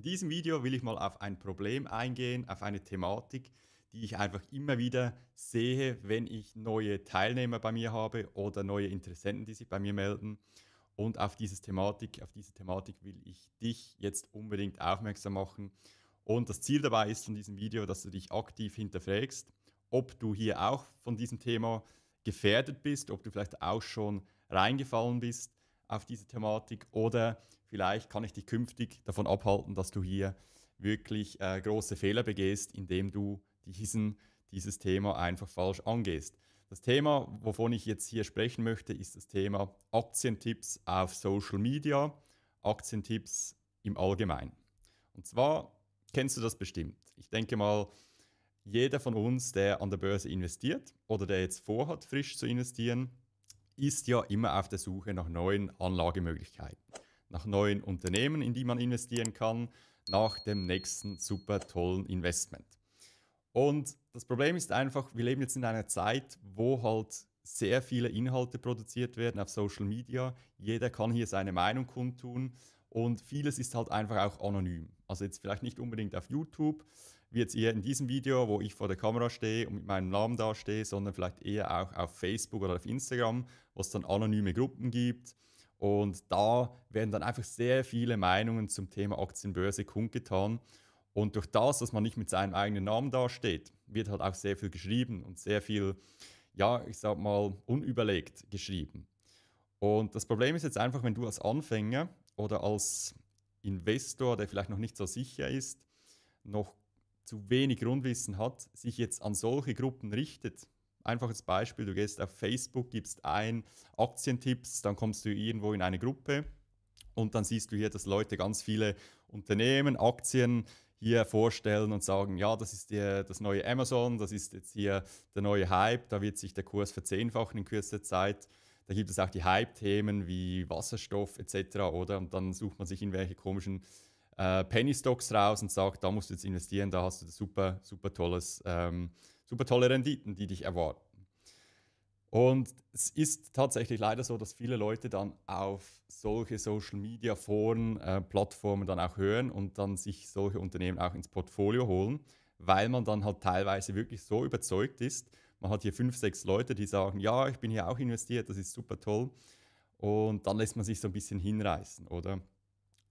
In diesem Video will ich mal auf ein Problem eingehen, auf eine Thematik, die ich einfach immer wieder sehe, wenn ich neue Teilnehmer bei mir habe oder neue Interessenten, die sich bei mir melden. Und auf, dieses Thematik, auf diese Thematik will ich dich jetzt unbedingt aufmerksam machen. Und das Ziel dabei ist von diesem Video, dass du dich aktiv hinterfragst, ob du hier auch von diesem Thema gefährdet bist, ob du vielleicht auch schon reingefallen bist auf diese Thematik oder vielleicht kann ich dich künftig davon abhalten, dass du hier wirklich äh, große Fehler begehst, indem du diesen, dieses Thema einfach falsch angehst. Das Thema, wovon ich jetzt hier sprechen möchte, ist das Thema Aktientipps auf Social Media, Aktientipps im Allgemeinen. Und zwar kennst du das bestimmt. Ich denke mal, jeder von uns, der an der Börse investiert oder der jetzt vorhat, frisch zu investieren, ist ja immer auf der Suche nach neuen Anlagemöglichkeiten, nach neuen Unternehmen, in die man investieren kann, nach dem nächsten super tollen Investment. Und das Problem ist einfach, wir leben jetzt in einer Zeit, wo halt sehr viele Inhalte produziert werden auf Social Media. Jeder kann hier seine Meinung kundtun und vieles ist halt einfach auch anonym. Also jetzt vielleicht nicht unbedingt auf YouTube, wie jetzt eher in diesem Video, wo ich vor der Kamera stehe und mit meinem Namen dastehe, sondern vielleicht eher auch auf Facebook oder auf Instagram, wo es dann anonyme Gruppen gibt. Und da werden dann einfach sehr viele Meinungen zum Thema Aktienbörse kundgetan. Und durch das, dass man nicht mit seinem eigenen Namen dasteht, wird halt auch sehr viel geschrieben und sehr viel, ja, ich sag mal, unüberlegt geschrieben. Und das Problem ist jetzt einfach, wenn du als Anfänger oder als Investor, der vielleicht noch nicht so sicher ist, noch zu wenig Grundwissen hat, sich jetzt an solche Gruppen richtet. Einfaches Beispiel, du gehst auf Facebook, gibst ein Aktientipps, dann kommst du irgendwo in eine Gruppe und dann siehst du hier, dass Leute ganz viele Unternehmen, Aktien hier vorstellen und sagen, ja, das ist der, das neue Amazon, das ist jetzt hier der neue Hype, da wird sich der Kurs verzehnfachen in kürzester Zeit. Da gibt es auch die Hype-Themen wie Wasserstoff etc. oder und dann sucht man sich in welche komischen äh, Penny Stocks raus und sagt, da musst du jetzt investieren, da hast du super, super tolles, ähm, super tolle Renditen, die dich erwarten. Und es ist tatsächlich leider so, dass viele Leute dann auf solche Social Media Foren, äh, Plattformen dann auch hören und dann sich solche Unternehmen auch ins Portfolio holen, weil man dann halt teilweise wirklich so überzeugt ist. Man hat hier fünf, sechs Leute, die sagen, ja, ich bin hier auch investiert, das ist super toll. Und dann lässt man sich so ein bisschen hinreißen, oder?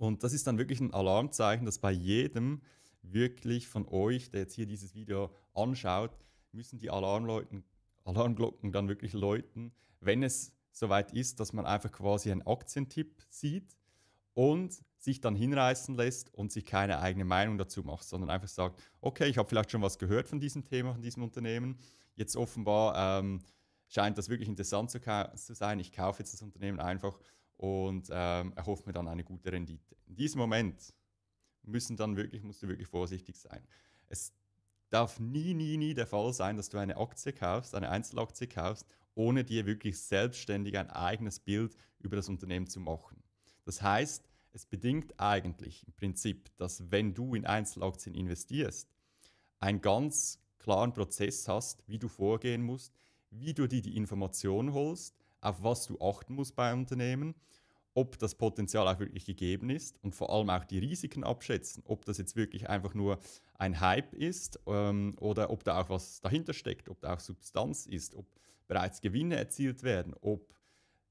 Und das ist dann wirklich ein Alarmzeichen, dass bei jedem wirklich von euch, der jetzt hier dieses Video anschaut, müssen die Alarmleuten, Alarmglocken dann wirklich läuten, wenn es soweit ist, dass man einfach quasi einen Aktientipp sieht und sich dann hinreißen lässt und sich keine eigene Meinung dazu macht, sondern einfach sagt, okay, ich habe vielleicht schon was gehört von diesem Thema, von diesem Unternehmen. Jetzt offenbar ähm, scheint das wirklich interessant zu, zu sein. Ich kaufe jetzt das Unternehmen einfach und ähm, erhoffe mir dann eine gute Rendite. In diesem Moment müssen dann wirklich, musst du wirklich vorsichtig sein. Es darf nie, nie, nie der Fall sein, dass du eine Aktie kaufst, eine Einzelaktie kaufst, ohne dir wirklich selbstständig ein eigenes Bild über das Unternehmen zu machen. Das heißt, es bedingt eigentlich im Prinzip, dass wenn du in Einzelaktien investierst, einen ganz klaren Prozess hast, wie du vorgehen musst, wie du dir die Informationen holst, auf was du achten musst bei Unternehmen, ob das Potenzial auch wirklich gegeben ist und vor allem auch die Risiken abschätzen, ob das jetzt wirklich einfach nur ein Hype ist ähm, oder ob da auch was dahinter steckt, ob da auch Substanz ist, ob bereits Gewinne erzielt werden, ob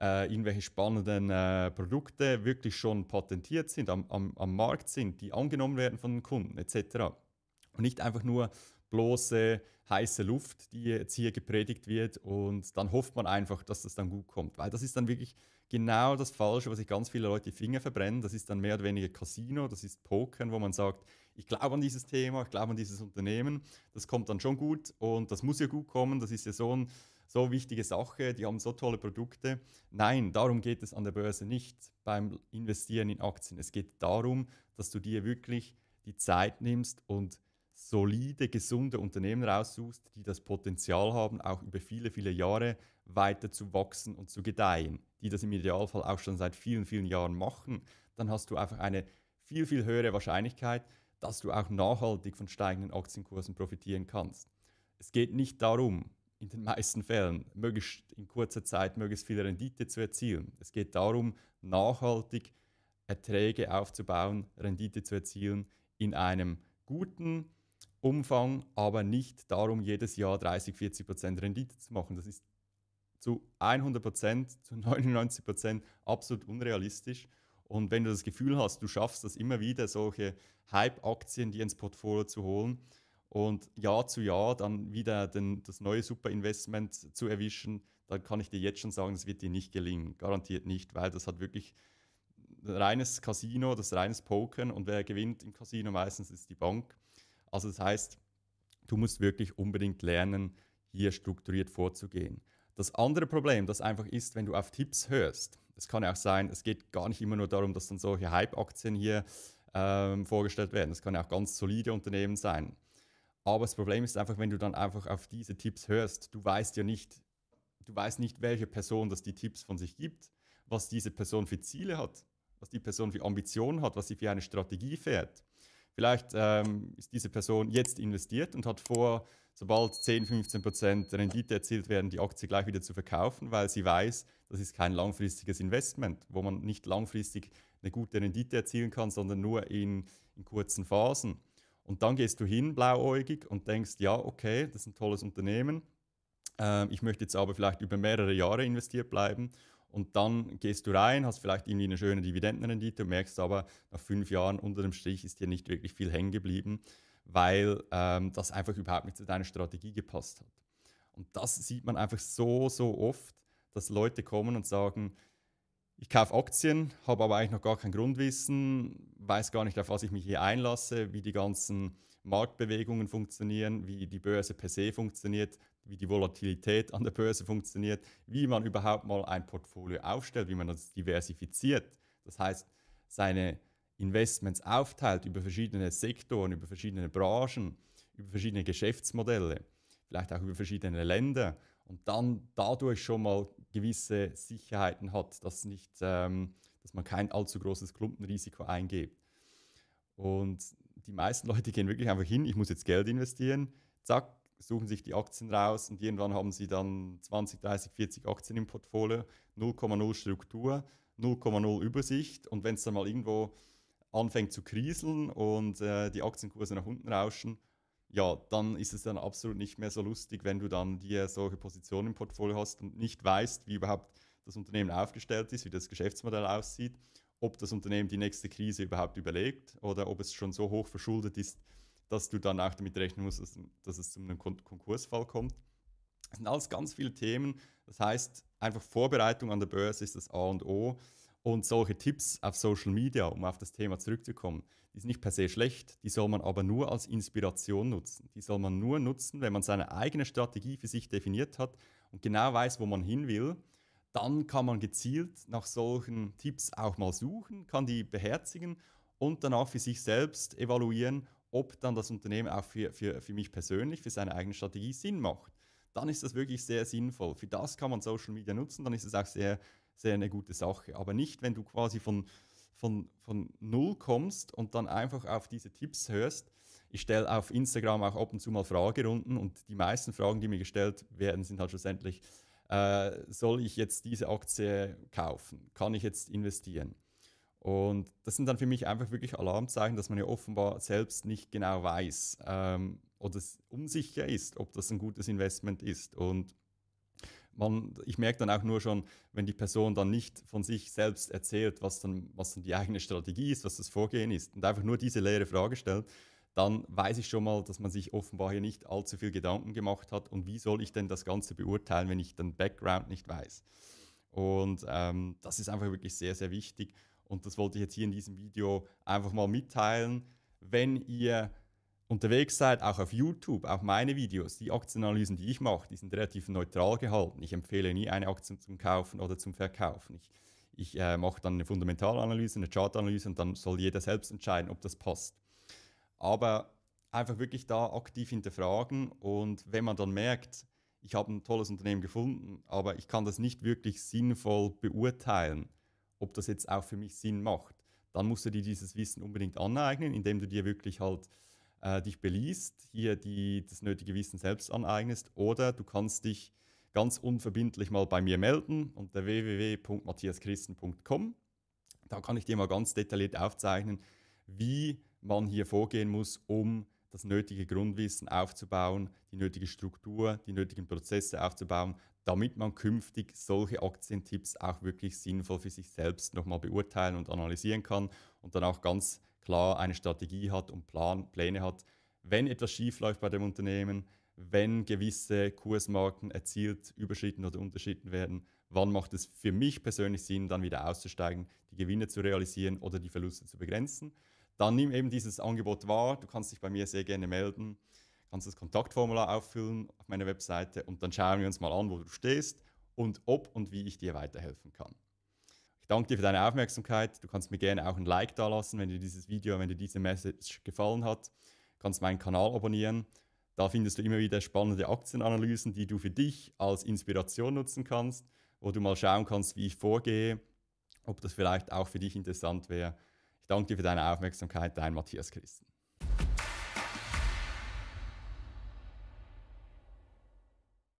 äh, irgendwelche spannenden äh, Produkte wirklich schon patentiert sind, am, am, am Markt sind, die angenommen werden von den Kunden etc. Und nicht einfach nur bloße heiße Luft, die jetzt hier gepredigt wird. Und dann hofft man einfach, dass das dann gut kommt. Weil das ist dann wirklich genau das Falsche, was sich ganz viele Leute die Finger verbrennen. Das ist dann mehr oder weniger Casino, das ist Pokern, wo man sagt, ich glaube an dieses Thema, ich glaube an dieses Unternehmen, das kommt dann schon gut und das muss ja gut kommen, das ist ja so eine so wichtige Sache, die haben so tolle Produkte. Nein, darum geht es an der Börse nicht beim Investieren in Aktien. Es geht darum, dass du dir wirklich die Zeit nimmst und solide, gesunde Unternehmen raussuchst, die das Potenzial haben, auch über viele, viele Jahre weiter zu wachsen und zu gedeihen, die das im Idealfall auch schon seit vielen, vielen Jahren machen, dann hast du einfach eine viel, viel höhere Wahrscheinlichkeit, dass du auch nachhaltig von steigenden Aktienkursen profitieren kannst. Es geht nicht darum, in den meisten Fällen möglichst in kurzer Zeit möglichst viel Rendite zu erzielen. Es geht darum, nachhaltig Erträge aufzubauen, Rendite zu erzielen in einem guten, Umfang, aber nicht darum, jedes Jahr 30, 40 Prozent Rendite zu machen. Das ist zu 100 Prozent, zu 99 Prozent absolut unrealistisch. Und wenn du das Gefühl hast, du schaffst das immer wieder, solche Hype-Aktien die ins Portfolio zu holen und Jahr zu Jahr dann wieder den, das neue Superinvestment zu erwischen, dann kann ich dir jetzt schon sagen, es wird dir nicht gelingen. Garantiert nicht, weil das hat wirklich reines Casino, das reines Pokern und wer gewinnt im Casino meistens ist die Bank. Also das heißt, du musst wirklich unbedingt lernen, hier strukturiert vorzugehen. Das andere Problem, das einfach ist, wenn du auf Tipps hörst, es kann ja auch sein, es geht gar nicht immer nur darum, dass dann solche Hype-Aktien hier ähm, vorgestellt werden. Das kann ja auch ganz solide Unternehmen sein. Aber das Problem ist einfach, wenn du dann einfach auf diese Tipps hörst, du weißt ja nicht, du weißt nicht, welche Person das die Tipps von sich gibt, was diese Person für Ziele hat, was die Person für Ambitionen hat, was sie für eine Strategie fährt. Vielleicht ähm, ist diese Person jetzt investiert und hat vor, sobald 10, 15 Prozent Rendite erzielt werden, die Aktie gleich wieder zu verkaufen, weil sie weiß, das ist kein langfristiges Investment, wo man nicht langfristig eine gute Rendite erzielen kann, sondern nur in, in kurzen Phasen. Und dann gehst du hin, blauäugig, und denkst, ja, okay, das ist ein tolles Unternehmen. Ähm, ich möchte jetzt aber vielleicht über mehrere Jahre investiert bleiben und dann gehst du rein, hast vielleicht irgendwie eine schöne Dividendenrendite und merkst aber, nach fünf Jahren unter dem Strich ist dir nicht wirklich viel hängen geblieben, weil ähm, das einfach überhaupt nicht zu deiner Strategie gepasst hat. Und das sieht man einfach so, so oft, dass Leute kommen und sagen, ich kaufe Aktien, habe aber eigentlich noch gar kein Grundwissen, weiß gar nicht, auf was ich mich hier einlasse, wie die ganzen Marktbewegungen funktionieren, wie die Börse per se funktioniert wie die Volatilität an der Börse funktioniert, wie man überhaupt mal ein Portfolio aufstellt, wie man das diversifiziert. Das heißt, seine Investments aufteilt über verschiedene Sektoren, über verschiedene Branchen, über verschiedene Geschäftsmodelle, vielleicht auch über verschiedene Länder und dann dadurch schon mal gewisse Sicherheiten hat, dass, nicht, ähm, dass man kein allzu großes Klumpenrisiko eingeht. Und die meisten Leute gehen wirklich einfach hin, ich muss jetzt Geld investieren, zack, suchen sich die Aktien raus und irgendwann haben sie dann 20, 30, 40 Aktien im Portfolio, 0,0 Struktur, 0,0 Übersicht und wenn es dann mal irgendwo anfängt zu kriseln und äh, die Aktienkurse nach unten rauschen, ja, dann ist es dann absolut nicht mehr so lustig, wenn du dann dir äh, solche Positionen im Portfolio hast und nicht weißt, wie überhaupt das Unternehmen aufgestellt ist, wie das Geschäftsmodell aussieht, ob das Unternehmen die nächste Krise überhaupt überlebt oder ob es schon so hoch verschuldet ist, dass du danach damit rechnen musst, dass, dass es zu einem Kon Konkursfall kommt. Das sind alles ganz viele Themen. Das heißt, einfach Vorbereitung an der Börse ist das A und O. Und solche Tipps auf Social Media, um auf das Thema zurückzukommen, die sind nicht per se schlecht, die soll man aber nur als Inspiration nutzen. Die soll man nur nutzen, wenn man seine eigene Strategie für sich definiert hat und genau weiß, wo man hin will. Dann kann man gezielt nach solchen Tipps auch mal suchen, kann die beherzigen und danach für sich selbst evaluieren ob dann das Unternehmen auch für, für, für mich persönlich, für seine eigene Strategie Sinn macht. Dann ist das wirklich sehr sinnvoll. Für das kann man Social Media nutzen, dann ist es auch sehr, sehr eine gute Sache. Aber nicht, wenn du quasi von, von, von null kommst und dann einfach auf diese Tipps hörst. Ich stelle auf Instagram auch ab und zu mal Fragerunden und die meisten Fragen, die mir gestellt werden, sind halt schlussendlich, äh, soll ich jetzt diese Aktie kaufen? Kann ich jetzt investieren? Und das sind dann für mich einfach wirklich Alarmzeichen, dass man ja offenbar selbst nicht genau weiß ähm, oder unsicher ist, ob das ein gutes Investment ist. Und man, ich merke dann auch nur schon, wenn die Person dann nicht von sich selbst erzählt, was dann, was dann die eigene Strategie ist, was das Vorgehen ist und einfach nur diese leere Frage stellt, dann weiß ich schon mal, dass man sich offenbar hier nicht allzu viel Gedanken gemacht hat und wie soll ich denn das Ganze beurteilen, wenn ich den Background nicht weiß. Und ähm, das ist einfach wirklich sehr, sehr wichtig. Und das wollte ich jetzt hier in diesem Video einfach mal mitteilen. Wenn ihr unterwegs seid, auch auf YouTube, auch meine Videos, die Aktienanalysen, die ich mache, die sind relativ neutral gehalten. Ich empfehle nie eine Aktie zum Kaufen oder zum Verkaufen. Ich, ich äh, mache dann eine Fundamentalanalyse, eine Chartanalyse und dann soll jeder selbst entscheiden, ob das passt. Aber einfach wirklich da aktiv hinterfragen und wenn man dann merkt, ich habe ein tolles Unternehmen gefunden, aber ich kann das nicht wirklich sinnvoll beurteilen, ob das jetzt auch für mich Sinn macht. Dann musst du dir dieses Wissen unbedingt aneignen, indem du dir wirklich halt äh, dich beliest, hier die, das nötige Wissen selbst aneignest oder du kannst dich ganz unverbindlich mal bei mir melden unter www.matthiaschristen.com. Da kann ich dir mal ganz detailliert aufzeichnen, wie man hier vorgehen muss, um das nötige Grundwissen aufzubauen, die nötige Struktur, die nötigen Prozesse aufzubauen, damit man künftig solche Aktientipps auch wirklich sinnvoll für sich selbst nochmal beurteilen und analysieren kann und dann auch ganz klar eine Strategie hat und Plan, Pläne hat, wenn etwas schief läuft bei dem Unternehmen, wenn gewisse Kursmarken erzielt überschritten oder unterschritten werden, wann macht es für mich persönlich Sinn, dann wieder auszusteigen, die Gewinne zu realisieren oder die Verluste zu begrenzen dann nimm eben dieses Angebot wahr. Du kannst dich bei mir sehr gerne melden, kannst das Kontaktformular auffüllen auf meiner Webseite und dann schauen wir uns mal an, wo du stehst und ob und wie ich dir weiterhelfen kann. Ich danke dir für deine Aufmerksamkeit. Du kannst mir gerne auch ein Like dalassen, wenn dir dieses Video, wenn dir diese Message gefallen hat. Du kannst meinen Kanal abonnieren. Da findest du immer wieder spannende Aktienanalysen, die du für dich als Inspiration nutzen kannst, wo du mal schauen kannst, wie ich vorgehe, ob das vielleicht auch für dich interessant wäre ich danke dir für deine Aufmerksamkeit, dein Matthias Christen.